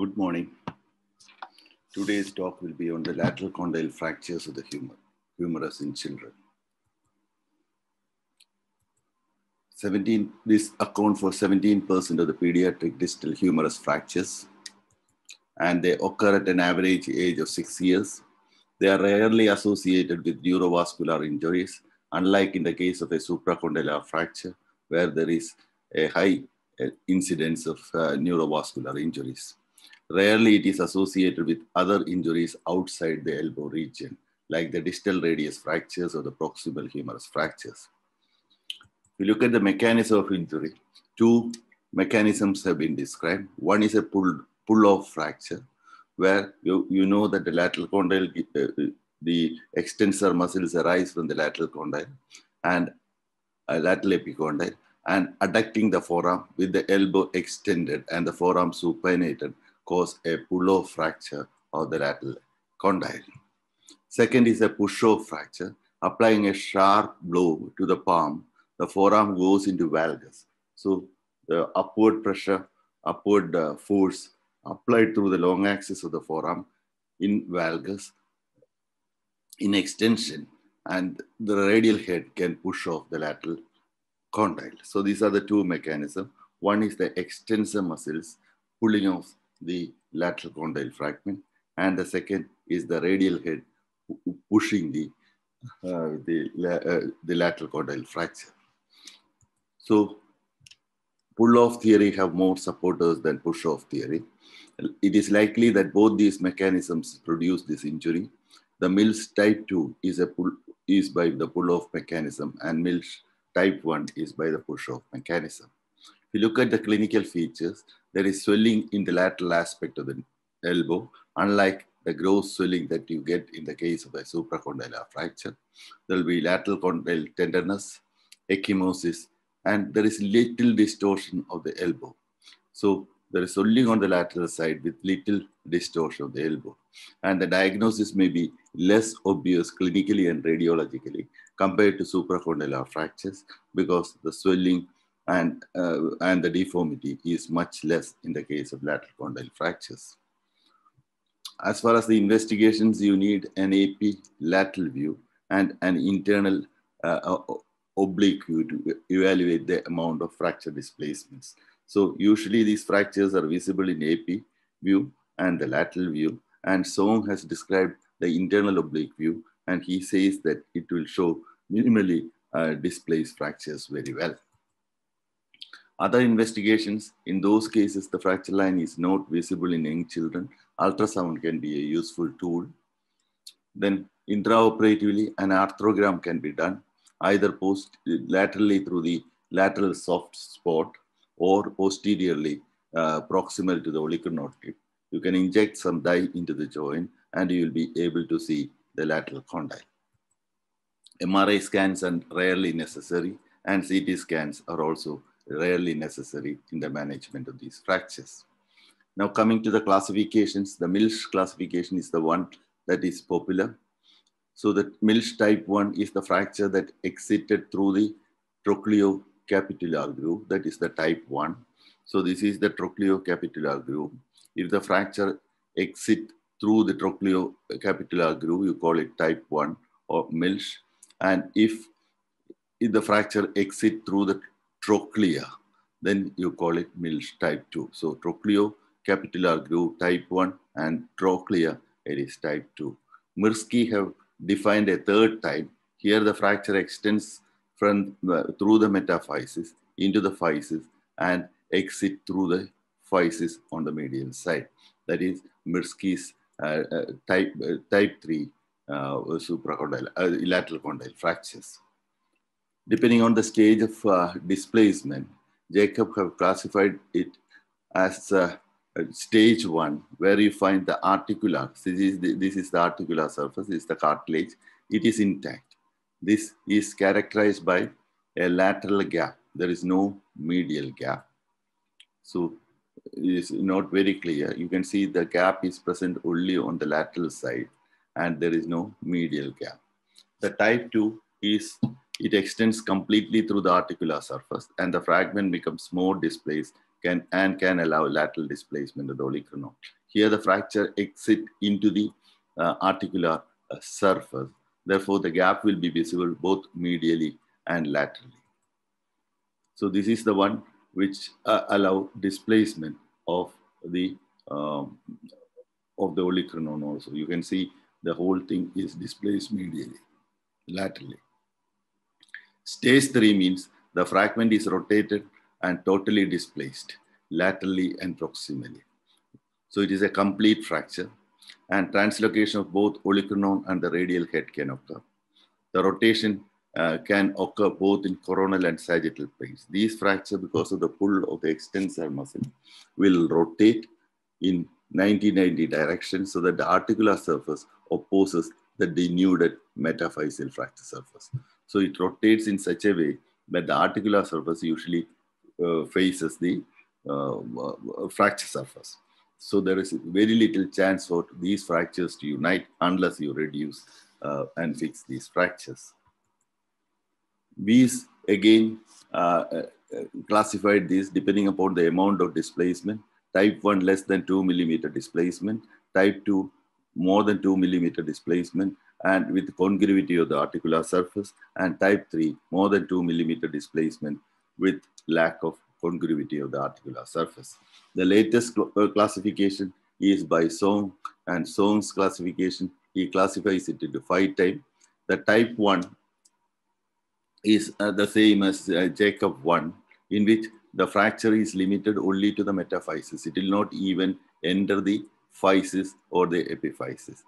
Good morning. Today's talk will be on the lateral condyle fractures of the humor, humerus in children. 17, this account for 17% of the pediatric distal humerus fractures and they occur at an average age of six years. They are rarely associated with neurovascular injuries, unlike in the case of a supracondylar fracture where there is a high uh, incidence of uh, neurovascular injuries. Rarely it is associated with other injuries outside the elbow region, like the distal radius fractures or the proximal humerus fractures. If you look at the mechanism of injury, two mechanisms have been described. One is a pull, pull-off fracture, where you, you know that the lateral condyle, uh, the extensor muscles arise from the lateral condyle and a lateral epicondyle and adducting the forearm with the elbow extended and the forearm supinated cause a pull-off fracture of the lateral condyle. Second is a push-off fracture. Applying a sharp blow to the palm, the forearm goes into valgus. So the upward pressure, upward uh, force applied through the long axis of the forearm in valgus in extension and the radial head can push off the lateral condyle. So these are the two mechanisms. One is the extensor muscles pulling off the lateral condyle fragment, and the second is the radial head pushing the uh, the, uh, the lateral condyle fracture. So pull-off theory have more supporters than push-off theory. It is likely that both these mechanisms produce this injury. The Mills type 2 is, a pull, is by the pull-off mechanism and Mills type 1 is by the push-off mechanism. If you look at the clinical features, there is swelling in the lateral aspect of the elbow, unlike the gross swelling that you get in the case of a supracondylar fracture. There will be lateral condyle tenderness, ecchymosis, and there is little distortion of the elbow. So there is swelling on the lateral side with little distortion of the elbow. And the diagnosis may be less obvious clinically and radiologically compared to supracondylar fractures because the swelling and, uh, and the deformity is much less in the case of lateral condyle fractures. As far as the investigations, you need an AP lateral view and an internal uh, oblique view to evaluate the amount of fracture displacements. So usually these fractures are visible in AP view and the lateral view. And Song has described the internal oblique view and he says that it will show minimally uh, displaced fractures very well. Other investigations, in those cases, the fracture line is not visible in young children. Ultrasound can be a useful tool. Then intraoperatively, an arthrogram can be done, either post laterally through the lateral soft spot or posteriorly uh, proximal to the olecranon tip. You can inject some dye into the joint and you will be able to see the lateral condyle. MRI scans are rarely necessary and CT scans are also rarely necessary in the management of these fractures. Now coming to the classifications, the Milch classification is the one that is popular. So the Milch type 1 is the fracture that exited through the trochleocapitular groove, that is the type 1. So this is the trochleocapitular groove. If the fracture exit through the trochleocapitular groove, you call it type 1 or Milch. And if, if the fracture exit through the trochlea. Then you call it Mills type 2. So trochleo, capital groove type 1 and trochlea, it is type 2. Mirsky have defined a third type. Here the fracture extends from, uh, through the metaphysis into the physis and exit through the physis on the medial side. That is Mirsky's uh, uh, type, uh, type 3 uh, supracondyle, uh, lateral condyle fractures. Depending on the stage of uh, displacement, Jacob have classified it as uh, stage one, where you find the articular. This is the, this is the articular surface, this is the cartilage. It is intact. This is characterized by a lateral gap. There is no medial gap. So it is not very clear. You can see the gap is present only on the lateral side and there is no medial gap. The type 2 is it extends completely through the articular surface and the fragment becomes more displaced can, and can allow lateral displacement of the olecranon. Here the fracture exit into the uh, articular uh, surface. Therefore, the gap will be visible both medially and laterally. So this is the one which uh, allow displacement of the um, of the olecranon also. You can see the whole thing is displaced medially, laterally. Stage 3 means the fragment is rotated and totally displaced laterally and proximally. So it is a complete fracture and translocation of both olecranon and the radial head can occur. The rotation uh, can occur both in coronal and sagittal planes. These fractures, because of the pull of the extensor muscle will rotate in 90-90 direction so that the articular surface opposes the denuded metaphyseal fracture surface. So it rotates in such a way that the articular surface usually uh, faces the um, uh, uh, fracture surface. So there is very little chance for these fractures to unite unless you reduce uh, and fix these fractures. These again uh, uh, classified these depending upon the amount of displacement. Type 1 less than 2 millimeter displacement, type 2 more than 2 millimeter displacement, and with congruity of the articular surface, and type 3, more than 2 millimeter displacement with lack of congruity of the articular surface. The latest cl uh, classification is by Song, and Song's classification, he classifies it into five types. The type 1 is uh, the same as uh, Jacob 1, in which the fracture is limited only to the metaphysis. It will not even enter the physis or the epiphysis.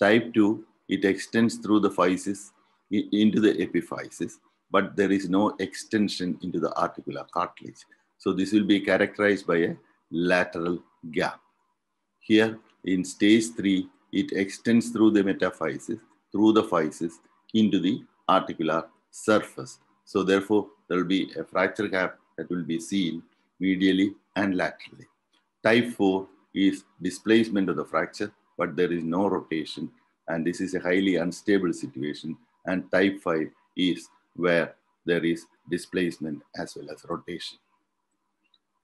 Type 2 it extends through the physis into the epiphysis, but there is no extension into the articular cartilage. So this will be characterized by a lateral gap. Here in stage three, it extends through the metaphysis, through the physis into the articular surface. So therefore, there will be a fracture gap that will be seen medially and laterally. Type 4 is displacement of the fracture, but there is no rotation and this is a highly unstable situation. And type 5 is where there is displacement as well as rotation.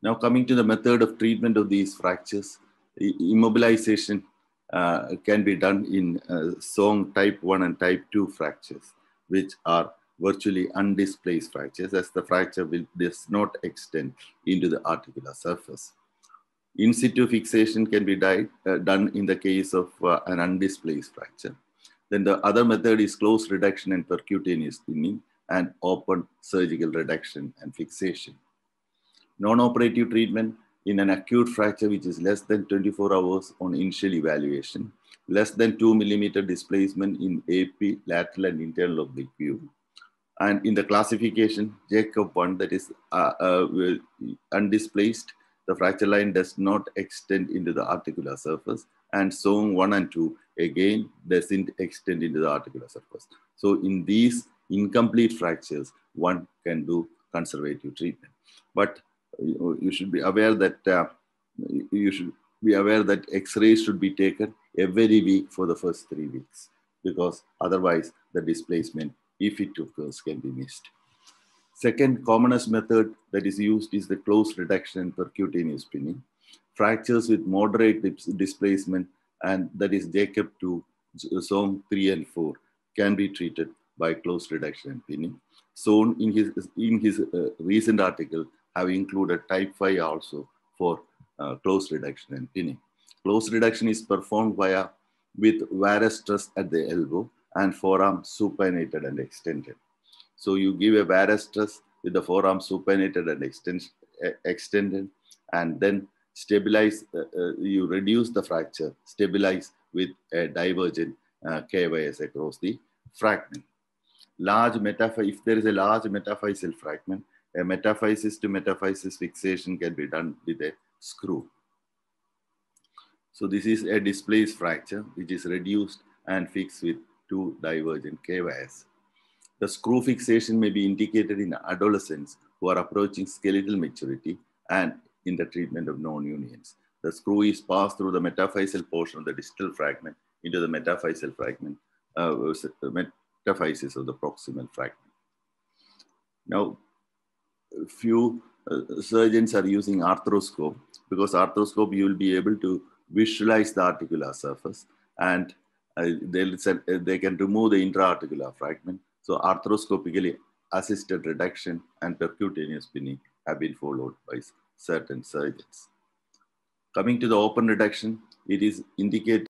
Now coming to the method of treatment of these fractures, immobilization uh, can be done in uh, SONG type 1 and type 2 fractures, which are virtually undisplaced fractures as the fracture will, does not extend into the articular surface. In situ fixation can be died, uh, done in the case of uh, an undisplaced fracture. Then the other method is closed reduction and percutaneous thinning and open surgical reduction and fixation. Non-operative treatment in an acute fracture which is less than 24 hours on initial evaluation, less than 2 millimeter displacement in AP, lateral and internal oblique view. And in the classification, Jacob 1, that is uh, uh, undisplaced the fracture line does not extend into the articular surface and zone 1 and 2 again doesn't extend into the articular surface. So in these incomplete fractures, one can do conservative treatment. But you should be aware that uh, you should be aware that x-rays should be taken every week for the first three weeks because otherwise the displacement, if it occurs, can be missed. Second commonest method that is used is the close reduction and percutaneous pinning. Fractures with moderate displacement and that is Jacob 2, zone 3 and 4 can be treated by close reduction and pinning. Sohn in his, in his uh, recent article have included type 5 also for uh, close reduction and pinning. Close reduction is performed via with varus stress at the elbow and forearm supinated and extended. So you give a varus stress with the forearm supinated and eh, extended, and then stabilize, uh, uh, you reduce the fracture, stabilize with a divergent uh, KYS across the fragment. Large metaphysis, if there is a large metaphyseal fragment, a metaphysis to metaphysis fixation can be done with a screw. So this is a displaced fracture, which is reduced and fixed with two divergent KYS. The screw fixation may be indicated in adolescents who are approaching skeletal maturity and in the treatment of non-unions. The screw is passed through the metaphyseal portion of the distal fragment into the metaphyseal fragment, uh, metaphysis of the proximal fragment. Now, few uh, surgeons are using arthroscope because arthroscope you will be able to visualize the articular surface and uh, they, uh, they can remove the intra-articular fragment so arthroscopically assisted reduction and percutaneous pinning have been followed by certain surgeons. Coming to the open reduction, it is indicated